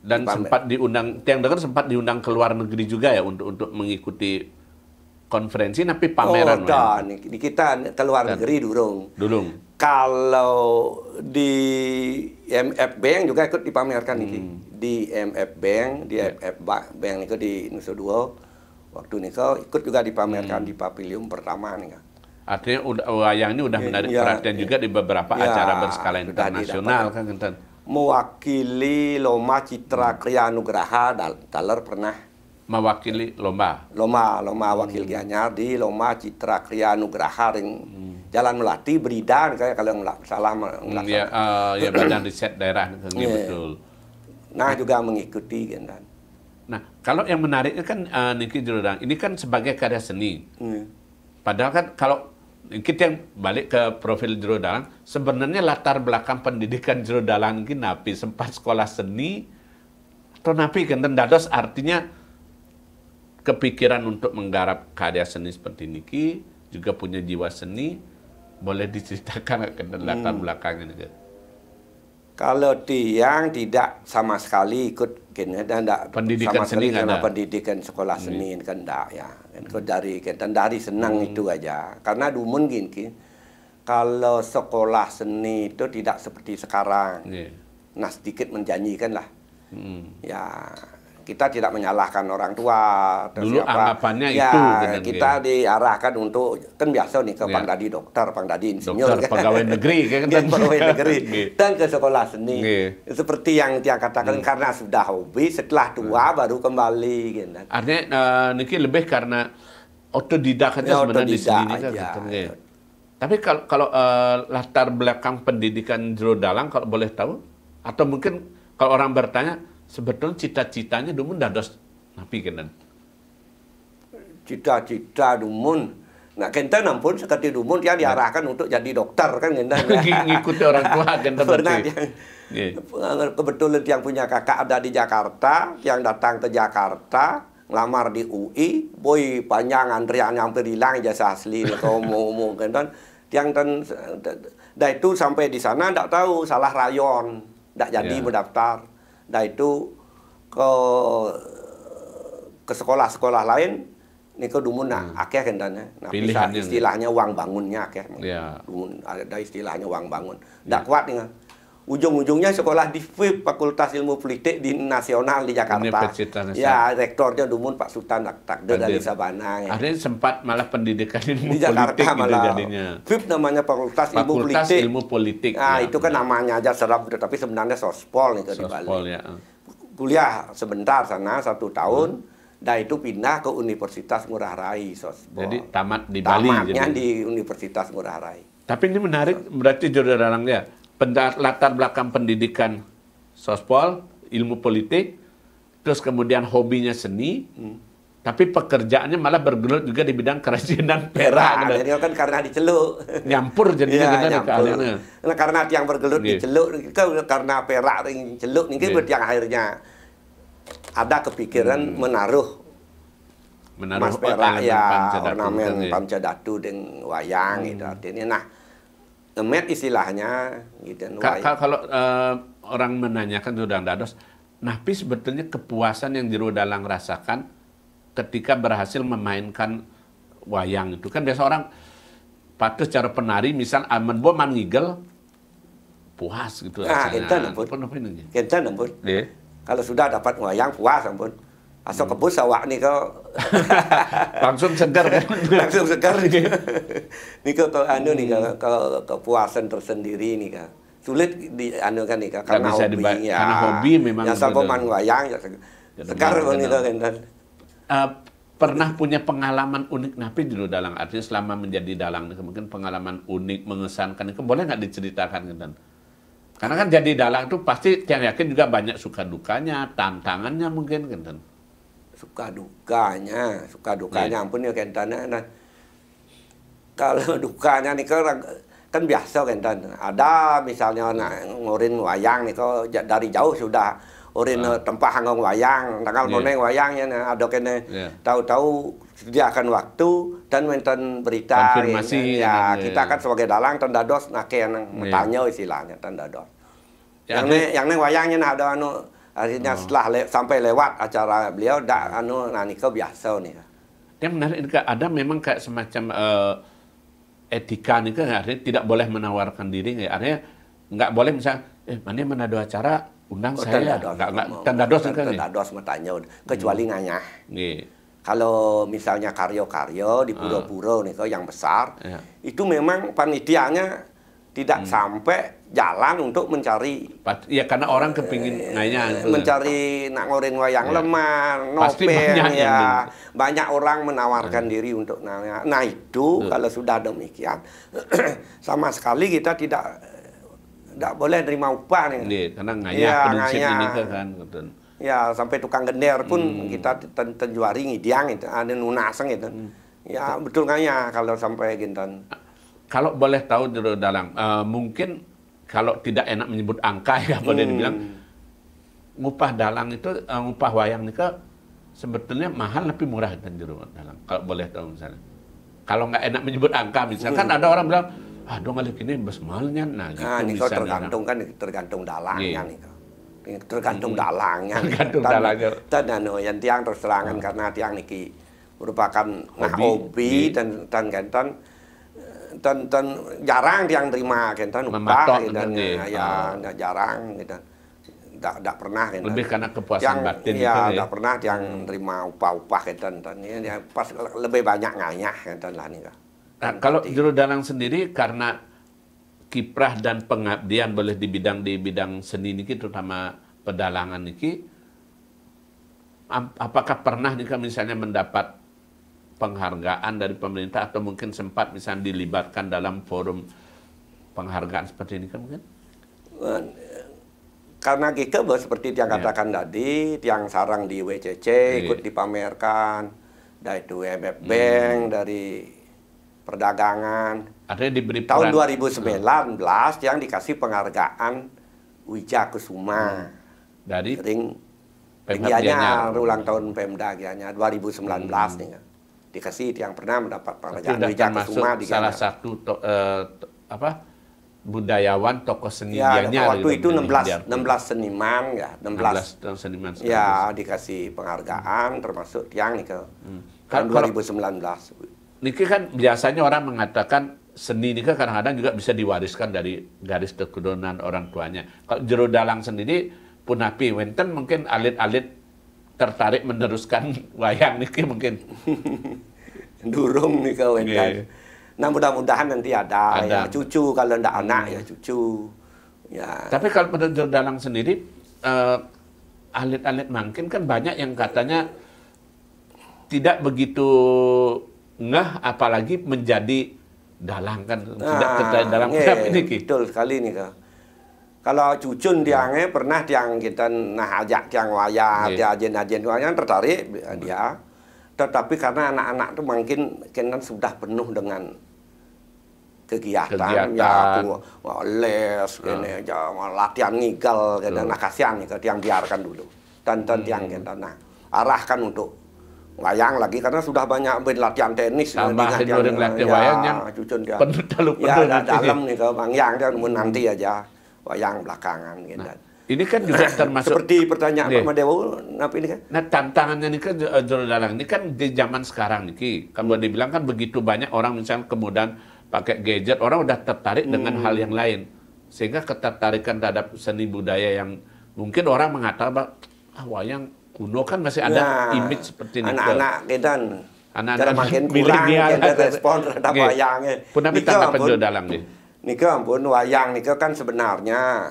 dan dipamer. sempat diundang tiang dengar sempat diundang ke luar negeri juga ya untuk untuk mengikuti konferensi tapi pameran oh, dan, di kita ke luar negeri durung durung kalau di MFB Bank juga ikut dipamerkan hmm. ini di MF Bank di yeah. MF Bank itu di Nusa Dua waktu nikel ikut juga dipamerkan hmm. di pavilion pertama nih kan artinya udah, wayang ini udah iya, menarik ya, perhatian ya, juga di beberapa ya, acara berskala internasional kan Kenten mewakili Loma Citra Kriya Nugraha Dalar pernah mewakili lomba. Lomba, lomba wakil hmm. Gianyar di lomba Citra Kriya Nugraha ring hmm. Jalan Melati beridang kayak kalau nggak salah nggak hmm, ya, uh, ya <clears throat> badan riset daerah ini yeah. betul. Nah juga mengikuti kan. Nah kalau yang menariknya kan uh, Niki Jurudang ini kan sebagai karya seni. Hmm. Padahal kan kalau kita yang balik ke profil Jero sebenarnya latar belakang pendidikan Jero Dalang ini napi sempat sekolah seni atau napi kan dados artinya kepikiran untuk menggarap karya seni seperti Niki, juga punya jiwa seni, boleh diceritakan ke hmm. latar hmm. belakangnya? Kalau yang tidak sama sekali ikut dan tidak pendidikan sama seni karena pendidikan sekolah hmm. seni kan tidak ya. Kan dari kan dari senang hmm. itu aja. Karena dumun gini, kalau sekolah seni itu tidak seperti sekarang. Yeah. Nah sedikit menjanjikan lah. Hmm. Ya kita tidak menyalahkan orang tua atau Dulu siapa. anggapannya ya, itu kita dia. diarahkan untuk kan biasa nih ke ya. Dadi dokter, Dadi insinyur, dokter, kan. pegawai negeri <laughs> kan dan iya, gitu. pegawai negeri <laughs> iya. dan ke sekolah seni. Gye. Iya. Seperti yang dia katakan hmm. karena sudah hobi, setelah tua hmm. baru kembali gitu. Artinya uh, niki lebih karena otodidak aja ya, sebenarnya di sini kan. Gitu, Tapi kalau kalau uh, eh, latar belakang pendidikan Jero Dalang kalau boleh tahu atau mungkin kalau orang bertanya sebetulnya cita-citanya dumun dados nabi kenan Cita-cita dumun Nah, kenta nampun seperti dumun dia nah. diarahkan untuk jadi dokter kan kenta. <laughs> Ngikuti orang tua kenta berarti. yang, kebetulan yang punya kakak ada di Jakarta, yang datang ke Jakarta, ngelamar di UI, boy panjang antrian yang hilang jasa asli <laughs> atau mau mau kenta. Yang dan, dari itu sampai di sana tidak tahu salah rayon, tidak jadi yeah. mendaftar. Nah itu ke ke sekolah-sekolah lain niku dumuna hmm. akeh kendane. Nah, Pilihan istilahnya uang bangunnya akeh. Ya. ada istilahnya uang bangun. Ndak yeah. kuat nih ujung-ujungnya sekolah di FIP, Fakultas Ilmu Politik di Nasional di Jakarta. Universitas Ya, rektornya Dumun Pak Sultan Takde dari Sabana. Ya. Ada sempat malah pendidikan ilmu di Jakarta politik gitu malah. jadinya. FIP namanya Fakultas, Fakultas Ilmu Politik. Ilmu Politik. Nah, ya, itu kan ya. namanya aja serap, tapi sebenarnya sospol itu sospol, di Bali. Ya. Kuliah sebentar sana satu tahun. Hmm. Dan itu pindah ke Universitas Ngurah Rai sospol. Jadi tamat di Bali. Tamatnya di Universitas Ngurah Rai. Tapi ini menarik, berarti jodoh dalangnya latar belakang pendidikan sospol, ilmu politik, terus kemudian hobinya seni, hmm. tapi pekerjaannya malah bergelut juga di bidang kerajinan perak. Nah, jadi kan karena diceluk. Nyampur jadinya ya, nyampur. Nah, karena yang bergelut yeah. diceluk, karena perak yang celuk, ini iya. yeah. yang akhirnya ada kepikiran hmm. menaruh menaruh mas perak ya ornamen iya. pancadatu dengan wayang hmm. itu artinya nah emet istilahnya gitu. Kalau uh, orang menanyakan Rudang Dados, Napi sebetulnya kepuasan yang Jero Dalang rasakan ketika berhasil memainkan wayang itu kan biasa orang patuh cara penari misal aman bo ngigel puas gitu nah, rasanya. kita nempun. Kita Kalau sudah dapat wayang puas ampun. Asal hmm. kebus awak nih kau. <laughs> Langsung segar kan? <laughs> Langsung segar nih. <laughs> nih anu kau kau anu nih kau kau kepuasan tersendiri nih kau. Sulit di anu kan nih kau karena bisa hobi ya. Karena hobi memang. Ya sama main wayang ya segar kau nih kau eh, pernah punya pengalaman unik napi nah, dulu dalang artinya selama menjadi dalang mungkin pengalaman unik mengesankan itu boleh nggak diceritakan kan? Karena kan jadi dalang tuh pasti yang yakin juga banyak suka dukanya, tantangannya mungkin kan suka dukanya suka dukanya yeah. ampun ya kentana eh, nah kalau dukanya nih kan kan biasa kentan ada misalnya nah, ngurin wayang nih kok dari jauh sudah urin uh. Ah. Eh, tempah hanggong wayang tanggal yeah. Iya. wayang wayangnya nah, ada kene yeah. tahu-tahu akan waktu dan menten berita ya, ya, ya, ya iya. kita akan sebagai dalang tanda dos nake yang yeah. istilahnya tanda dos ya, yang, yang yang ne wayangnya nah ada anu Akhirnya oh. setelah le sampai lewat acara beliau, dak hmm. anu nah niko biasa nih. Yang menarik juga ada memang kayak semacam uh, etika nih kan artinya tidak boleh menawarkan diri nggak artinya nggak boleh misalnya eh mana mana ada acara undang oh, saya tendados, nggak tanda dos kan tanda dos bertanya kecuali hmm. nanya yeah. kalau misalnya karyo-karyo di ah. pura-pura uh. nih yang besar yeah. itu memang panitianya tidak hmm. sampai jalan untuk mencari ya karena orang kepingin eh, nanya eh, mencari nak ngoreng wayang ya. lemah novel banyak ya ini. banyak orang menawarkan hmm. diri untuk nanya nah itu hmm. kalau sudah demikian <clears throat> sama sekali kita tidak tidak boleh terima upah nih ya, karena nganya ya, kan ya sampai tukang gender pun hmm. kita ten tenjuari ngidiang itu ada nunaseng itu hmm. ya betul nganya kalau sampai gitu kalau boleh tahu dulu dalam uh, eh, mungkin kalau tidak enak menyebut angka ya boleh dibilang hmm. ngupah dalang itu uh, ngupah wayang nikah sebetulnya mahal tapi murah dan di rumah dalang kalau boleh tahu misalnya kalau nggak enak menyebut angka misalkan hmm. ada orang bilang ah dong kali ini bos mahalnya nah, gitu ah, itu tergantung kan tergantung dalangnya yeah. nih tergantung hmm. dalangnya tergantung dan, dalangnya dan anu yang tiang terus terangan hmm. karena tiang niki merupakan hobi, hobi yeah. dan dan, dan dan jarang dia yang terima kita upah kita ya uh. jarang kita kan, tidak tidak pernah kita kan, lebih karena kepuasan yang, batin iya, ya tidak ya. pernah yang terima upah-upah kita dan ini ya, pas lebih banyak nganyah kita kan, lah nih nah, kalau juru danang sendiri karena kiprah dan pengabdian boleh di bidang di bidang seni niki terutama pedalangan niki apakah pernah nika misalnya mendapat penghargaan dari pemerintah atau mungkin sempat misalnya dilibatkan dalam forum penghargaan seperti ini kan mungkin? Karena Kike seperti yang iya. katakan ya. tadi, yang sarang di WCC ya. ikut dipamerkan, dari itu MF hmm. Bank, dari perdagangan. Artinya diberi peran. Tahun 2019 hmm. yang dikasih penghargaan Wija Kusuma. Hmm. Dari? Sering Pemda Gianyar, ulang tahun Pemda Gianyar 2019 hmm. nih. Ya dikasih yang pernah mendapat penghargaan Tidak termasuk di salah satu to, uh, to, apa budayawan tokoh seni ya, yang waktu itu 16 16 seniman ya 16, 16 seniman ya, sekaligus. ya dikasih penghargaan hmm. termasuk Tiang Nikel hmm. tahun kan, 2019 Niki kan biasanya orang mengatakan seni ini kan kadang-kadang juga bisa diwariskan dari garis keturunan orang tuanya kalau jero dalang sendiri punapi wenten mungkin alit-alit tertarik meneruskan wayang nih, mungkin <laughs> durung nih kawan yeah. Iya. Nah mudah-mudahan nanti ada, ya, ada. Ya, cucu kalau ndak anak ya cucu. Ya. Tapi kalau menurut Dalang sendiri uh, alit-alit mungkin kan banyak yang katanya tidak begitu ngeh apalagi menjadi dalang kan nah, tidak ah, terjadi dalang yeah, iya, ini iya. betul sekali nih kak kalau cucun diangnya hmm. pernah diang kita nah ajak tiang wayang, hmm. Iya. diajen ajen wayang kan tertarik eh, dia. Tetapi karena anak-anak itu mungkin kan sudah penuh dengan kegiatan, kegiatan. ya aku les, gini, hmm. ya, latihan ngigal, gini. nah kasihan gitu, tiang biarkan dulu. dan tiang hmm. gitu, nah arahkan untuk wayang lagi karena sudah banyak latihan tenis tambah latihan, latihan eh, ya, wayang yang cucun dia penuh, penuh, ya, dalam nih ke bang yang dia nanti aja wayang belakangan gitu. Nah, ini kan juga nah, termasuk seperti pertanyaan iya. Pak Madewo, apa ini kan? Nah tantangannya ini kan eh, dalang ini kan di zaman sekarang nih, kalau hmm. dibilang kan begitu banyak orang misalnya kemudian pakai gadget, orang udah tertarik hmm. dengan hal yang lain, sehingga ketertarikan terhadap seni budaya yang mungkin orang mengatakan ah, wayang kuno kan masih ada nah, image seperti ini. Anak-anak kan, anak-anak makin kurang, kurang respon terhadap wayangnya. Pun tapi tanggapan iya, dalang nih. Nika ampun wayang nika kan sebenarnya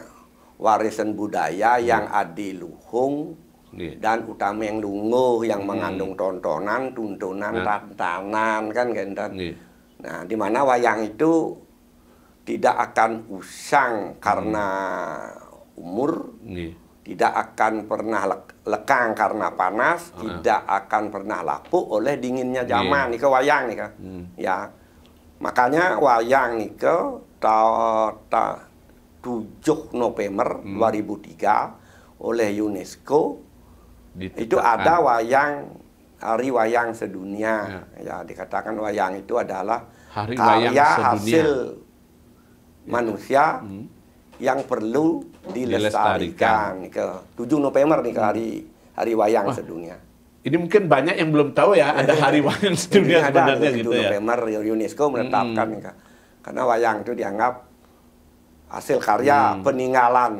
warisan budaya hmm. yang adiluhung yeah. dan utama yang lunguh yang hmm. mengandung tontonan, tuntunan, nah. tantangan kan kan. Yeah. Nah, di mana wayang itu tidak akan usang hmm. karena umur. Yeah. Tidak akan pernah le lekang karena panas, uh ah. -huh. tidak akan pernah lapuk oleh dinginnya zaman. Yeah. Nika wayang nika. Hmm. Ya. Makanya wayang nika tata tujuh 7 November hmm. 2003 oleh UNESCO Ditekan. itu ada wayang hari wayang sedunia ya, ya dikatakan wayang itu adalah hari karya wayang hasil ya. manusia hmm. yang perlu dilestarikan, ke 7 November nih ke hmm. hari hari wayang Wah. sedunia ini mungkin banyak yang belum tahu ya ada iya. hari wayang sedunia sebenarnya ada, gitu November, ya November UNESCO menetapkan hmm karena wayang itu dianggap hasil karya hmm. peninggalan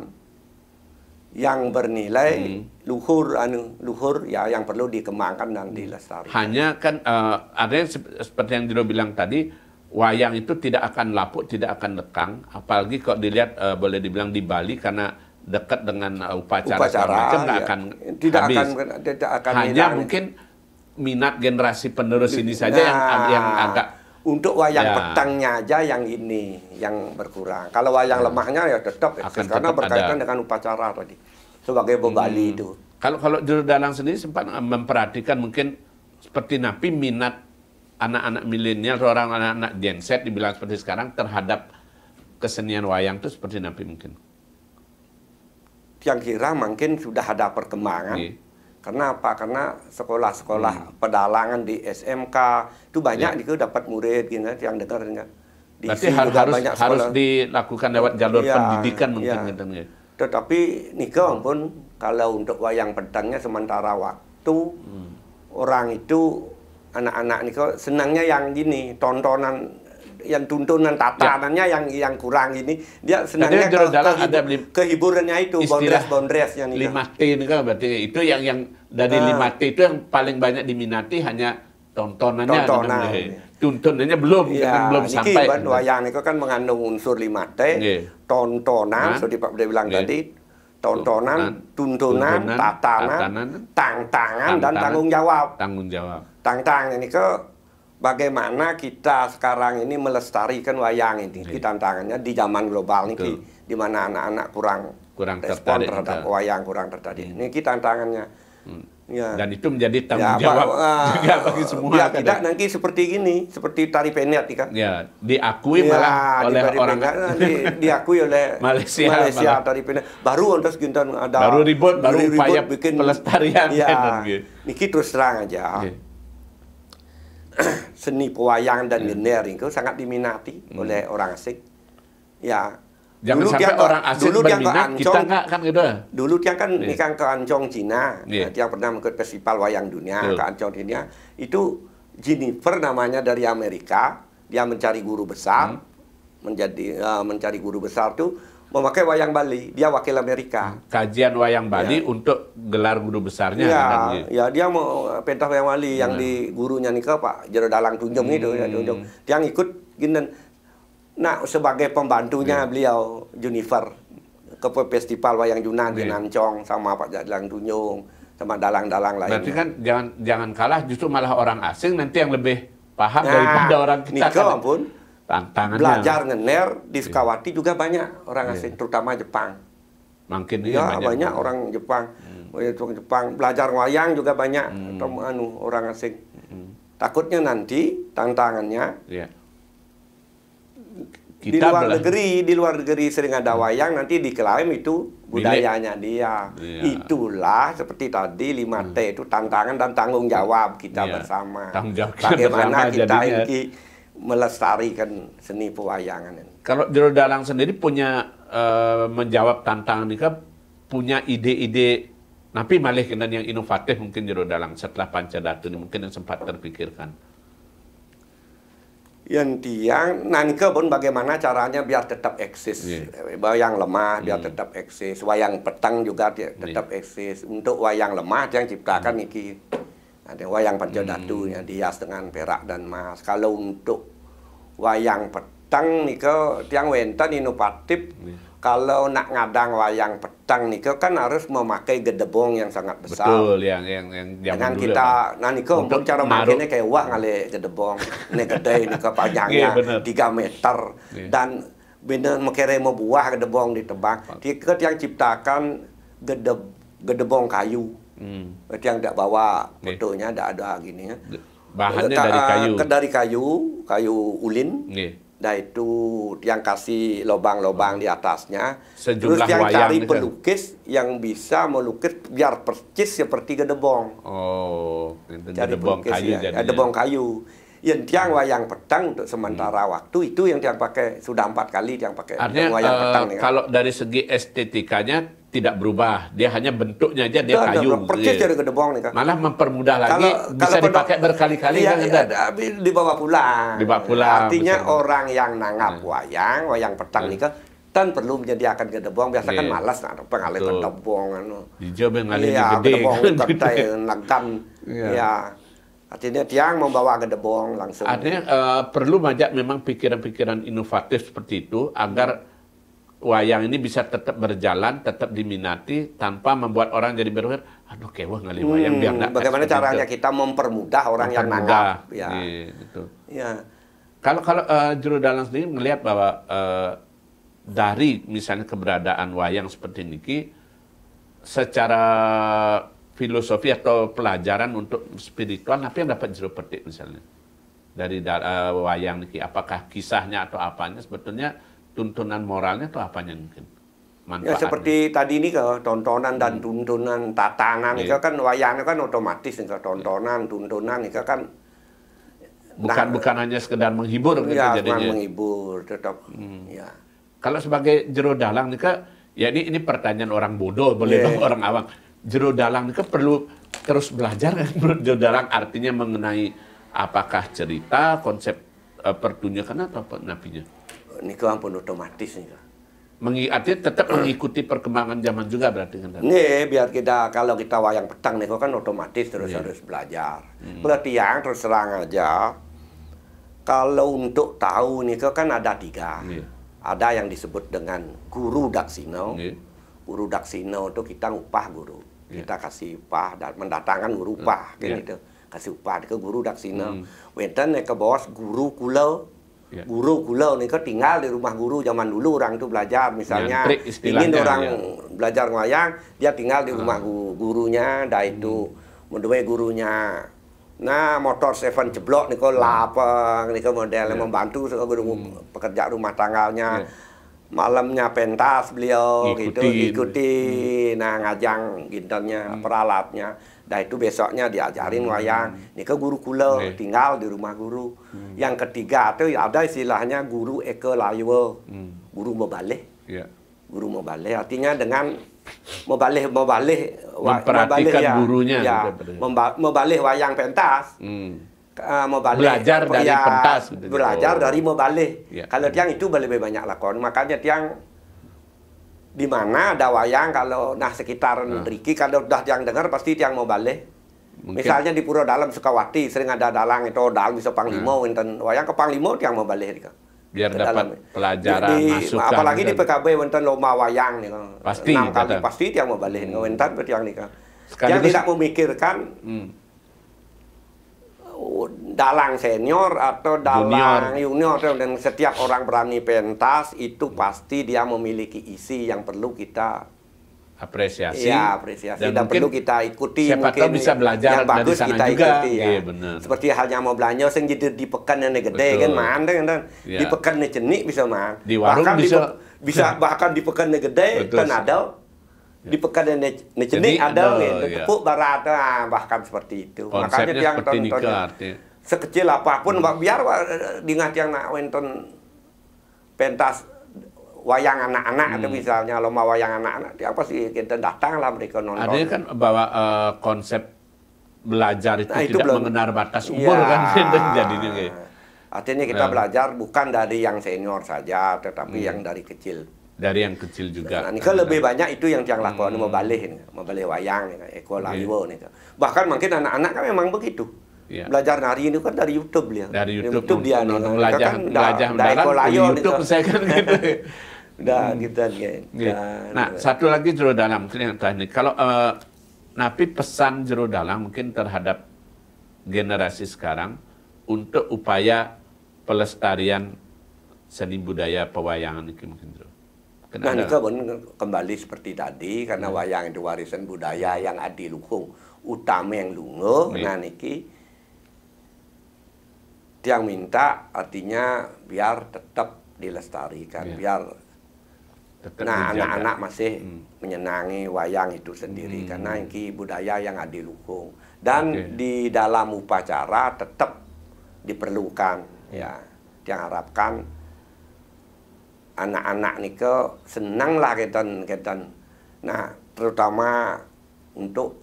yang bernilai hmm. luhur anu luhur ya yang perlu dikembangkan dan hmm. dilestarikan. Hanya kan uh, ada yang seperti yang Dino bilang tadi wayang itu tidak akan lapuk, tidak akan lekang, apalagi kalau dilihat uh, boleh dibilang di Bali karena dekat dengan uh, upacara, upacara macam ya. akan tidak habis. akan tidak akan hanya minat, mungkin minat generasi penerus ini saja yang nah. yang agak untuk wayang ya. petangnya aja yang ini yang berkurang. Kalau wayang ya. lemahnya ya tetap ya, karena berkaitan ada. dengan upacara tadi sebagai bobali hmm. itu. Kalau kalau Juru Danang sendiri sempat eh, memperhatikan mungkin seperti Napi minat anak-anak milenial atau orang anak-anak Gen Z dibilang seperti sekarang terhadap kesenian wayang itu seperti Napi mungkin. Yang kira mungkin sudah ada perkembangan. Yeah karena apa? Karena sekolah-sekolah hmm. pedalangan di SMK itu banyak yeah. itu dapat murid gitu yang dengar enggak. Di Berarti har harus banyak sekolah. harus dilakukan lewat jalur yeah, pendidikan mungkin yeah. gitu Tetapi Niko pun kalau untuk wayang pedangnya sementara waktu hmm. orang itu anak-anak Niko senangnya yang gini tontonan yang tuntunan ya. tatanannya ya. yang yang kurang ini dia senangnya ke, dalam ke, ada kehiburannya itu bondres yang yang lima T ini kan berarti itu yang yang dari ah. lima T itu yang paling banyak diminati hanya tontonannya tontonan tuntunannya belum ya, kan belum sampai kan wayang itu kan mengandung unsur lima T yeah. tontonan seperti seperti Pak Budi bilang yeah. tadi tontonan, tuntunan, tuntunan tatanan, tatanan tang dan tanggung jawab. Tanggung jawab. Tantangan ini ke bagaimana kita sekarang ini melestarikan wayang ini. yeah. Tantangannya di zaman global ini, di mana anak-anak kurang kurang respon terhadap kita. wayang kurang tertarik. Iya. Ini kita tantangannya. Hmm. Ya. Dan itu menjadi tanggung ya, jawab uh, eh, juga <laughs> bagi semua. Ya, kan tidak ya. nanti seperti ini, seperti tari penyet kan. Ya, diakui ya, malah oleh orang penyet, <laughs> di, diakui oleh Malaysia, Malaysia tari penyet. Baru untuk Gintan ada baru ribut, baru ribut, upaya bikin pelestarian ya, penyet. Kan, gitu. Niki terus terang aja. yeah seni pewayangan dan hmm. itu sangat diminati hmm. oleh orang asing. Ya. Jangan dulu dia orang asing dulu berminat, dia ke Ancong, kita kan gitu. Dulu dia kan yeah. nikah ke Ancong Cina. Yeah. dia pernah ikut festival wayang dunia yeah. ke Ancong Cina. Itu Jennifer namanya dari Amerika. Dia mencari guru besar. Hmm. Menjadi uh, mencari guru besar itu memakai wayang Bali. Dia wakil Amerika. Hmm. Kajian wayang Bali ya. untuk gelar guru besarnya. Ya, ya dia mau eh, pentas wayang Bali hmm. yang di gurunya nih Pak Jero Dalang Tunjung hmm. itu ya, hmm. Tunjung. Dia ngikut gini. Nah, sebagai pembantunya ya. beliau Junifer ke festival wayang Yunan di ya. Nancong sama Pak Dalang Tunjung sama dalang-dalang lain. Berarti kan jangan jangan kalah justru malah orang asing nanti yang lebih paham nah, daripada orang kita. Niko kan. pun tantangannya belajar ngener di iya. Sukawati juga banyak orang iya. asing terutama Jepang Mungkin ya, banyak, banyak orang Jepang hmm. orang Jepang belajar wayang juga banyak hmm. anu orang asing hmm. takutnya nanti tantangannya iya. Kita di luar belah. negeri di luar negeri sering ada hmm. wayang nanti diklaim itu budayanya dia itulah seperti tadi 5 hmm. T hmm. itu tantangan dan tanggung jawab kita bersama tanggung jawab kita bagaimana bersama kita ini melestarikan seni pewayangan ini. Kalau Jero Dalang sendiri punya uh, menjawab tantangan ini kan, punya ide-ide Napi malih kenan yang inovatif mungkin Jero Dalang setelah Pancadatu ini mungkin yang sempat terpikirkan. Yang tiang nanke pun bagaimana caranya biar tetap eksis. Yeah. Wayang lemah biar hmm. tetap eksis, wayang petang juga iya. tetap yeah. eksis. Untuk wayang lemah yang ciptakan mm. iki ada wayang Pancadatu hmm. yang dihias dengan perak dan emas. Kalau untuk wayang petang niko tiang wenta inovatif. Hmm. Iya. Kalau nak ngadang wayang petang niko kan harus memakai gedebong yang sangat besar. Betul, yang yang yang Dengan kita, ya. nah niko untuk cara makainya kayak wah ngale gedebong, ini gede niko panjangnya iya, tiga yeah, meter yeah. dan bener kere mau buah gedebong ditebang. Niko yang ciptakan gede gedebong kayu. Hmm. Berarti yang tidak bawa bentuknya tidak ada gini ya. Bahannya Ta dari kayu. Eh, dari kayu, kayu ulin. Nah itu yang kasih lubang-lubang oh. di atasnya. Sejumlah Terus yang wayang cari pelukis yang bisa melukis biar percis seperti gedebong. Oh, jadi gedebong kayu ya. Gedebong kayu. Yang tiang wayang petang untuk hmm. sementara hmm. waktu itu yang tiang pakai sudah empat kali tiang pakai Artinya, wayang uh, petang. Ya. Kalau dari segi estetikanya tidak berubah. Dia hanya bentuknya aja dia kayu. Persis jadi iya. gedebong nih kak. Malah mempermudah lagi kalau, bisa kalau dipakai berkali-kali iya, kan iya, dibawa pulang. Dibawa pulang. Artinya orang yang nangap iya. wayang, wayang petang hmm. Iya. nih kan kan perlu menyediakan gedebong biasa kan malas nak pengalih gedebong anu. Dijawab pengalih ya, gede. Gedebong kan. gitu. yang nagam. Iya. Ya. Artinya tiang membawa gedebong langsung. Artinya eh, perlu banyak memang pikiran-pikiran inovatif seperti itu agar wayang ini bisa tetap berjalan, tetap diminati tanpa membuat orang jadi berpikir, aduh kewah ngali wayang hmm, biar enggak. Bagaimana caranya itu. kita mempermudah orang mempermudah, yang nanggap. ya. Iya, gitu. Ya. Kalau kalau uh, juru dalang sendiri melihat bahwa uh, dari misalnya keberadaan wayang seperti ini, secara filosofi atau pelajaran untuk spiritual apa yang dapat juru petik misalnya dari uh, wayang ini? apakah kisahnya atau apanya sebetulnya tuntunan moralnya tuh apanya mungkin? Ya, Manfaatnya. Ya seperti tadi ini ke tontonan dan hmm. tuntunan tatangan yeah. itu kan wayangnya kan otomatis ke tontonan yeah. tuntunan itu kan bukan nah, bukan hanya sekedar menghibur gitu ya, jadinya. menghibur tetap hmm. ya. Kalau sebagai jero dalang nika ya ini ini pertanyaan orang bodoh boleh yeah. orang awam. Jero dalang nika perlu terus belajar kan jero dalang artinya mengenai apakah cerita konsep uh, pertunjukan atau apa napinya? niku ampun otomatis niku. Mengi, tetap mengikuti perkembangan zaman juga berarti kan? Nih, biar kita kalau kita wayang petang niku kan otomatis terus yeah. harus belajar. Hmm. Berarti yang terus terang aja kalau untuk tahu niku kan ada tiga. Yeah. Ada yang disebut dengan guru daksino. Yeah. Guru daksino itu kita ngupah guru. Yeah. Kita kasih upah dan mendatangkan guru upah yeah. Iya. gitu. Kasih upah ke guru daksino. Hmm. Wenten ke bos guru kulau Yeah. Guru gula unika tinggal di rumah guru zaman dulu orang itu belajar misalnya ya, ingin orang ya. belajar wayang dia tinggal di rumah uh. gurunya dah hmm. itu hmm. gurunya. Nah motor Seven jeblok niko hmm. lapang niko model yeah. Ya. membantu guru hmm. pekerja rumah tangganya. Yeah. Malamnya pentas beliau gitu, ngikutin. gitu ikuti hmm. nah ngajang ginternya hmm. peralatnya Nah itu besoknya diajarin hmm. wayang. Ini ke guru kula okay. tinggal di rumah guru. Hmm. Yang ketiga itu ya, ada istilahnya guru eke Laywa. Hmm. Guru mau Yeah. Guru mau balik artinya dengan mau balik memperhatikan balik ya, gurunya ya, mau balik wayang pentas. Hmm. Uh, belajar dari ya, pentas belajar oh. dari mebalih. Yeah. Kalau tiang itu lebih banyak lakon, makanya tiang di mana ada wayang kalau nah sekitar nah. Riki kalau udah yang dengar pasti yang mau balik. Mungkin. Misalnya di Pura Dalam Sukawati sering ada dalang itu dalang bisa panglimo nah. Winten wayang ke panglimo yang mau balik Rika. Gitu. biar dapat dalam. pelajaran di, masukan apalagi di gitu. PKB Winten lomba wayang nih gitu. pasti enam kali pasti yang mau balik hmm. Winten beri yang nih yang tidak memikirkan hmm dalang senior atau dalang junior. junior dan setiap orang berani pentas itu pasti dia memiliki isi yang perlu kita apresiasi, ya, apresiasi dan, dan perlu kita ikuti siapa mungkin tahu bisa belajar yang bagus dari sana kita juga. ikuti ya. Iya, Seperti halnya mau belanja sing jadi di pekan yang gede kan Betul. kan man dan ya. di iya. pekan yang cenik bisa man. Di warung bahkan bisa di, bisa bahkan di pekan yang gede kan <laughs> ada di ya. Pekan Necenik ada, ada gitu. ya. tepuk barat bahkan seperti itu. Konsepnya Makanya yang tonton sekecil apapun hmm. biar diingat yang nak wenton pentas wayang anak-anak hmm. atau misalnya lomba wayang anak-anak dia sih kita datanglah mereka nonton. Adanya kan bahwa uh, konsep belajar itu nah, itu tidak belum, mengenal batas iya. umur ya, kan <laughs> jadi ini, Artinya kita ya. belajar bukan dari yang senior saja tetapi hmm. yang dari kecil dari yang kecil juga. Nah, ini kan lebih banyak itu yang tiang lakukan hmm. mau balik, mau wayang, eko yeah. Bahkan mungkin anak-anak kan memang begitu. Yeah. Belajar nari ini kan dari YouTube dia. Dari YouTube, YouTube dia nih. Belajar kan belajar eko YouTube gitu. saya kan gitu. <laughs> Dah hmm. gitu Yeah. Nah, gitu satu lagi jero dalam mungkin yang tadi. Kalau uh, eh, Napi pesan jero dalam mungkin terhadap generasi sekarang untuk upaya pelestarian seni budaya pewayangan ini mungkin jero. Nah, ini kembali seperti tadi karena hmm. wayang itu warisan budaya yang adiluhung utama yang lungo. Hmm. Iya. Nah, niki yang minta artinya biar tetap dilestarikan, yeah. biar tetap nah anak-anak masih hmm. menyenangi wayang itu sendiri hmm. karena ini budaya yang adiluhung dan okay. di dalam upacara tetap diperlukan hmm. ya diharapkan anak-anak ke senang lah keton-keton. Nah, terutama untuk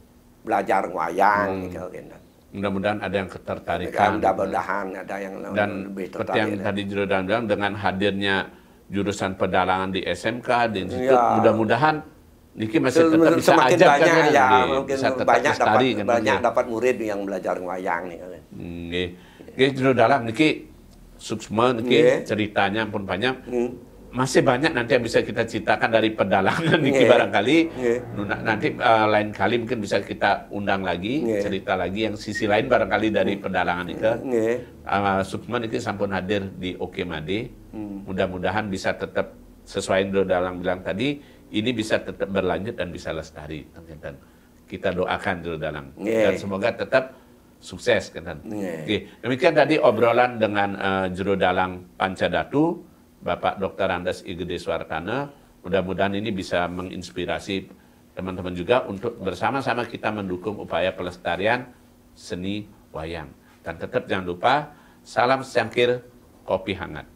belajar wayang hmm. nika keton. Mudah-mudahan ada yang ketertarikan. Mudah-mudahan ada yang dan lebih tertarik. Seperti yang tadi Juragan bilang dengan hadirnya jurusan pedalangan di SMK di institut ya. mudah-mudahan Niki masih tetap bisa Semakin ajak kan, banyak kan, ya, nih, mungkin bisa tetap banyak dapat, kan, banyak dapat murid yang belajar wayang nih. Hmm, kan. Nggih. dalam Niki Suksma niki ceritanya pun banyak. Hmm masih banyak nanti yang bisa kita ceritakan dari pedalangan yeah. Iya. barangkali yeah. nanti uh, lain kali mungkin bisa kita undang lagi yeah. cerita lagi yang sisi lain barangkali dari iya. pedalangan itu yeah. Iya. uh, Sukman itu sampun hadir di Oke mm. mudah-mudahan bisa tetap sesuai yang dalam bilang tadi ini bisa tetap berlanjut dan bisa lestari dan kita doakan dulu dalam yeah. dan semoga tetap sukses kan yeah. Oke. demikian tadi obrolan dengan uh, juru dalang Pancadatu Bapak Dr. Andes Igede Suartana. Mudah-mudahan ini bisa menginspirasi teman-teman juga untuk bersama-sama kita mendukung upaya pelestarian seni wayang. Dan tetap jangan lupa, salam secangkir kopi hangat.